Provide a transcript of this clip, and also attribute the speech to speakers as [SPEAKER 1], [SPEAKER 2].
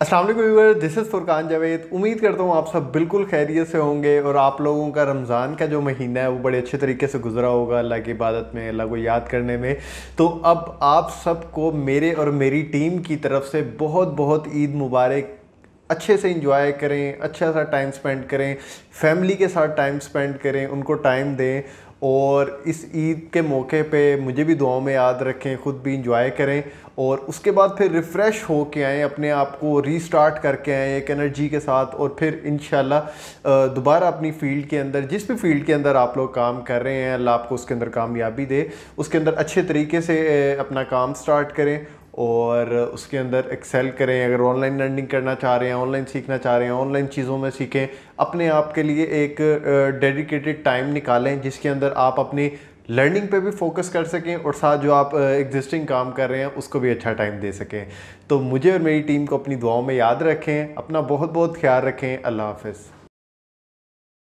[SPEAKER 1] Aslam viewer this is Furqan Javed उम्मीद करता हूँ आप सब बिल्कुल खैरियत से होंगे और आप लोगों का रमज़ान का जो महीना है वो बड़े अच्छे तरीके से गुजरा होगा अल्लाह की इबादत में अल्लाह को याद करने में तो अब आप सबको मेरे और मेरी टीम की तरफ से बहुत बहुत ईद मुबारक अच्छे से इंजॉय करें अच्छा सा टाइम स्पेंड करें फैमिली के साथ टाइम स्पेंड करें उनको टाइम दें और इस ईद के मौके पे मुझे भी दुआओं में याद रखें ख़ुद भी इंजॉय करें और उसके बाद फिर रिफ़्रेश हो के आएँ अपने आप को रीस्टार्ट करके आएँ एक एनर्जी के साथ और फिर इन दोबारा अपनी फ़ील्ड के अंदर जिस भी फील्ड के अंदर आप लोग काम कर रहे हैं अल्लाह आपको उसके अंदर कामयाबी दे उसके अंदर अच्छे तरीके से अपना काम स्टार्ट करें और उसके अंदर एक्सेल करें अगर ऑनलाइन लर्निंग करना चाह रहे हैं ऑनलाइन सीखना चाह रहे हैं ऑनलाइन चीज़ों में सीखें अपने आप के लिए एक डेडिकेटेड टाइम निकालें जिसके अंदर आप अपनी लर्निंग पे भी फोकस कर सकें और साथ जो आप एग्जिस्टिंग काम कर रहे हैं उसको भी अच्छा टाइम दे सकें तो मुझे और मेरी टीम को अपनी दुआओं में याद रखें अपना बहुत बहुत ख्याल रखें अल्लाह हाफ